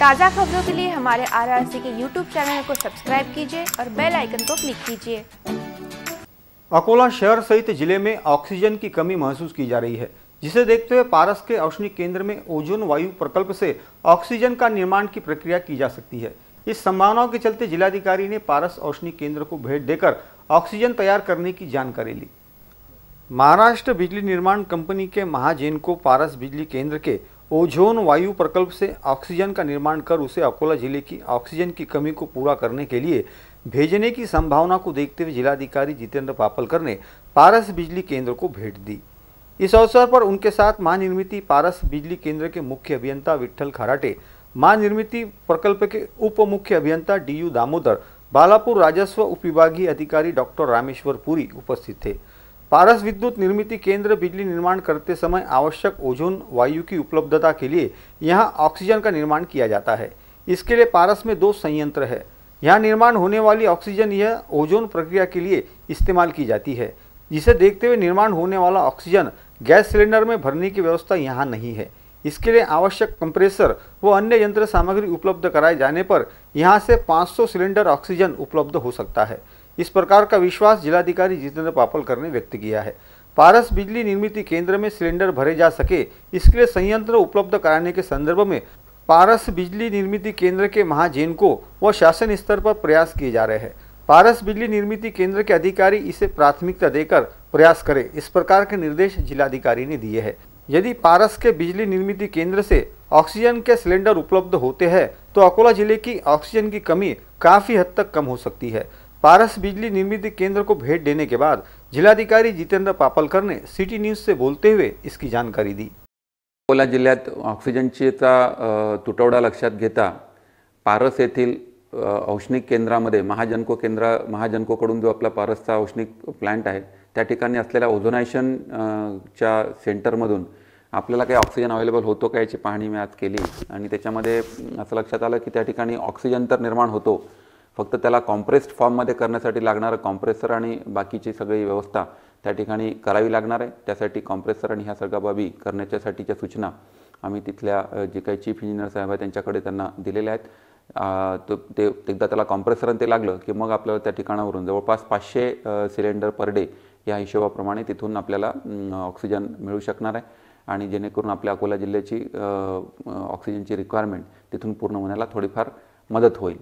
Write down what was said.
ताज़ा खबरों के लिए हमारे आरआरसी के यूट्यूब चैनल को सब्सक्राइब कीजिए और बेल आइकन को क्लिक कीजिए अकोला शहर सहित जिले में ऑक्सीजन की कमी महसूस की जा रही है जिसे देखते हुए पारस के औष्णिक केंद्र में ओजोन वायु प्रकल्प से ऑक्सीजन का निर्माण की प्रक्रिया की जा सकती है इस संभावनाओं के चलते जिलाधिकारी ने पारस औष्णिक केंद्र को भेंट देकर ऑक्सीजन तैयार करने की जानकारी ली महाराष्ट्र बिजली निर्माण कंपनी के महाजेन को पारस बिजली केंद्र के ओझोन वायु प्रकल्प से ऑक्सीजन का निर्माण कर उसे अकोला जिले की ऑक्सीजन की कमी को पूरा करने के लिए भेजने की संभावना को देखते हुए जिलाधिकारी जितेंद्र पापलकर ने पारस बिजली केंद्र को भेंट दी इस अवसर पर उनके साथ महानिर्मित पारस बिजली केंद्र के मुख्य अभियंता विठल खराटे महानिर्मित प्रकल्प के उप मुख्य अभियंता डी यू दामोदर बालापुर राजस्व उप विभागीय अधिकारी डॉक्टर रामेश्वर पुरी उपस्थित थे पारस विद्युत निर्मित केंद्र बिजली निर्माण करते समय आवश्यक ओजोन वायु की उपलब्धता के लिए यहाँ ऑक्सीजन का निर्माण किया जाता है इसके लिए पारस में दो संयंत्र है यहाँ निर्माण होने वाली ऑक्सीजन यह ओजोन प्रक्रिया के लिए इस्तेमाल की जाती है जिसे देखते हुए निर्माण होने वाला ऑक्सीजन गैस सिलेंडर में भरने की व्यवस्था यहाँ नहीं है इसके लिए आवश्यक कंप्रेसर व अन्य यंत्र सामग्री उपलब्ध कराए जाने पर यहाँ से 500 सिलेंडर ऑक्सीजन उपलब्ध हो सकता है इस प्रकार का विश्वास जिलाधिकारी जितेंद्र पापलकर ने व्यक्त किया है पारस बिजली निर्मित केंद्र में सिलेंडर भरे जा सके इसके लिए संयंत्र उपलब्ध कराने के संदर्भ में पारस बिजली निर्मित केंद्र के महाजेन को व शासन स्तर पर प्रयास किए जा रहे हैं पारस बिजली निर्मित केंद्र के अधिकारी इसे प्राथमिकता देकर प्रयास करें इस प्रकार के निर्देश जिलाधिकारी ने दिए हैं यदि पारस के बिजली निर्मित केंद्र से ऑक्सीजन के सिलेंडर उपलब्ध होते हैं तो अकोला जिले की ऑक्सीजन की कमी काफ़ी हद तक कम हो सकती है पारस बिजली निर्मित केंद्र को भेंट देने के बाद जिल्हाधिकारी जितेंद्र पापलकर ने सिटी न्यूज से बोलते हुए इसकी जानकारी दी अकोला जिल्ह्यात ऑक्सिजनचीचा तुटवडा लक्षात घेता पारस येथील औष्णिक केंद्रामध्ये महाजनको केंद्र महाजनकोकडून जो आपला पारसचा औष्णिक प्लांट आहे त्या ठिकाणी असलेल्या ओझोनायशन च्या सेंटरमधून आपल्याला काही ऑक्सिजन अवेलेबल होतो का याची पाहणी मी आज केली आणि त्याच्यामध्ये असं लक्षात आलं की त्या ठिकाणी ऑक्सिजन तर निर्माण होतो फक्त त्याला कॉम्प्रेस्ड फॉर्ममध्ये करण्यासाठी लागणारं कॉम्प्रेसर आणि बाकीची सगळी व्यवस्था त्या ठिकाणी करावी लागणार आहे त्यासाठी कॉम्प्रेसर आणि ह्या सगळ्या बाबी करण्याच्यासाठीच्या सूचना आम्ही तिथल्या जे काही चीफ इंजिनियर साहेब आहे त्यांच्याकडे त्यांना दिलेल्या आहेत ते एकदा त्याला कॉम्प्रेसर ते लागलं की मग आपल्याला त्या ठिकाणावरून जवळपास पाचशे सिलेंडर पर डे या हिशोबाप्रमाणे तिथून आपल्याला ऑक्सिजन मिळू शकणार आहे आणि जेणेकरून आपल्या अकोला जिल्ह्याची ऑक्सिजनची रिक्वायरमेंट तिथून पूर्ण होण्याला थोडीफार मदत होईल